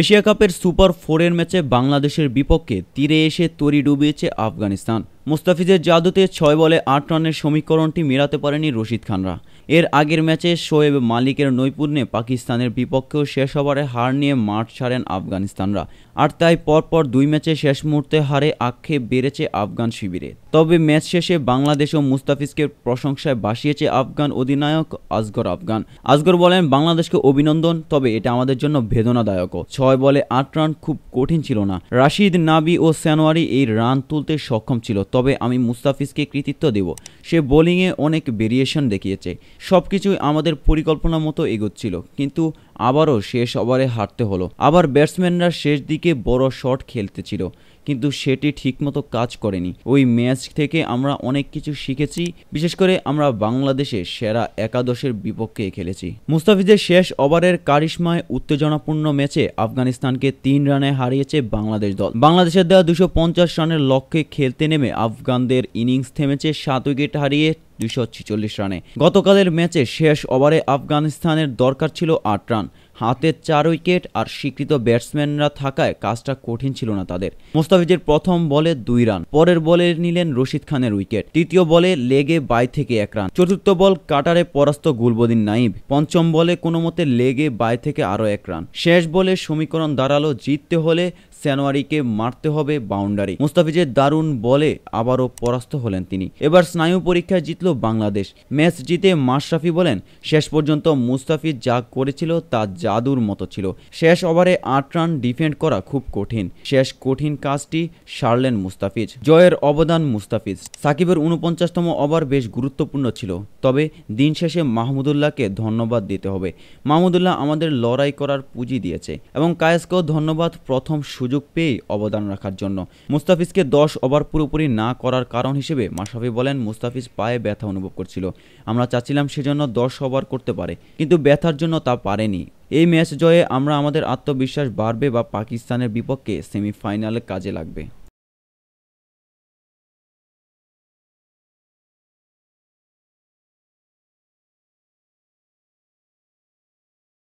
Asia কাপের super ফোরের ম্যাচে বাংলাদেশের বিপক্ষে তীরে এসে তরি ডুবিয়েছে আফগানিস্তান মুস্তাফিজের জাদুতে ছয় বলে আট রানের সমীকরণটি মেলাতে পারেনি রশিদ খানরা এর আগের ম্যাচে শোয়েব মালিকের নৈপুণ্যে পাকিস্তানের বিপক্ষেও শেষ ওভারে হার নিয়ে মাঠ ছাড়েন আফগানিস্তানরা আর তাই পরপর দুই ম্যাচে শেষ মুহূর্তে হারে আক্ষেপ বেড়েছে আফগান শিবিরে তবে ম্যাচ শেষে বাংলাদেশও মুস্তাফিজকে প্রশংসায় বাসিয়েছে আফগান অধিনায়ক আজগর আফগান আজগর বলেন বাংলাদেশকে অভিনন্দন তবে এটা আমাদের জন্য বেদনাদায়কও ছয় বলে আট রান খুব কঠিন ছিল না রাশিদ নাবি ও সানোয়ারি এই রান তুলতে সক্ষম ছিল তবে আমি মুস্তাফিজকে কৃতিত্ব দেব সে বোলিংয়ে অনেক ভেরিয়েশন দেখিয়েছে সব কিছুই আমাদের পরিকল্পনা মতো এগোচ্ছিল কিন্তু আবারও শেষ ওভারে হারতে হলো আবার ব্যাটসম্যানরা শেষ দিকে বড় শট খেলতেছিল কিন্তু সেটি ঠিকমতো কাজ করেনি ওই ম্যাচ থেকে আমরা অনেক কিছু শিখেছি বিশেষ করে আমরা বাংলাদেশে সেরা একাদশের বিপক্ষে খেলেছি মুস্তাফিজের শেষ ওভারের কারিশ্মায় উত্তেজনাপূর্ণ ম্যাচে আফগানিস্তানকে তিন রানে হারিয়েছে বাংলাদেশ দল বাংলাদেশের দেওয়া দুশো রানের লক্ষ্যে খেলতে নেমে আফগানদের ইনিংস থেমেছে সাত উইকেট হারিয়ে দুশো রানে গতকালের ম্যাচে শেষ ওভারে আফগানিস্তানের দরকার ছিল আট রান হাতে চার উইকেট আর স্বীকৃত ব্যাটসম্যানরা থাকায় কাজটা কঠিন ছিল না তাদের মোস্তাফিজের প্রথম বলে দুই রান পরের বলে নিলেন রশিদ খানের উইকেট তৃতীয় বলে লেগে বাই থেকে এক রান চতুর্থ বল কাটারে পরাস্ত গুলবদিন নাইব পঞ্চম বলে কোনো মতে লেগে বাই থেকে আরও এক রান শেষ বলে সমীকরণ দাঁড়ালো জিততে হলে স্যানোয়ারিকে মারতে হবে বাউন্ডারি মুস্তাফিজের দারুণ বলে আবারও পরাস্ত হলেন তিনি এবার স্নায়ু পরীক্ষায় জিতল বাংলাদেশ ম্যাচ জিতে মাশরাফি বলেন শেষ পর্যন্ত মুস্তাফি যা করেছিল তা জাদুর মতো ছিল শেষ ওভারে আট রান ডিফেন্ড করা খুব কঠিন শেষ কঠিন কাজটি সারলেন মুস্তাফিজ জয়ের অবদান মুস্তাফিজ সাকিবের উনপঞ্চাশতম ওভার বেশ গুরুত্বপূর্ণ ছিল তবে দিন শেষে মাহমুদুল্লাহকে ধন্যবাদ দিতে হবে মাহমুদুল্লাহ আমাদের লড়াই করার পুঁজি দিয়েছে এবং কায়েসকেও ধন্যবাদ প্রথম সুযোগ সুযোগ পেয়ে অবদান রাখার জন্য মুস্তাফিজকে দশ ওভার পুরোপুরি না করার কারণ হিসেবে মাশরাফি বলেন মুস্তাফিজ পায়ে ব্যথা অনুভব করছিল আমরা চাচ্ছিলাম সেজন্য দশ ওভার করতে পারে কিন্তু ব্যথার জন্য তা পারেনি এই ম্যাচ জয়ে আমরা আমাদের আত্মবিশ্বাস বাড়বে বা পাকিস্তানের বিপক্ষে সেমিফাইনালে কাজে লাগবে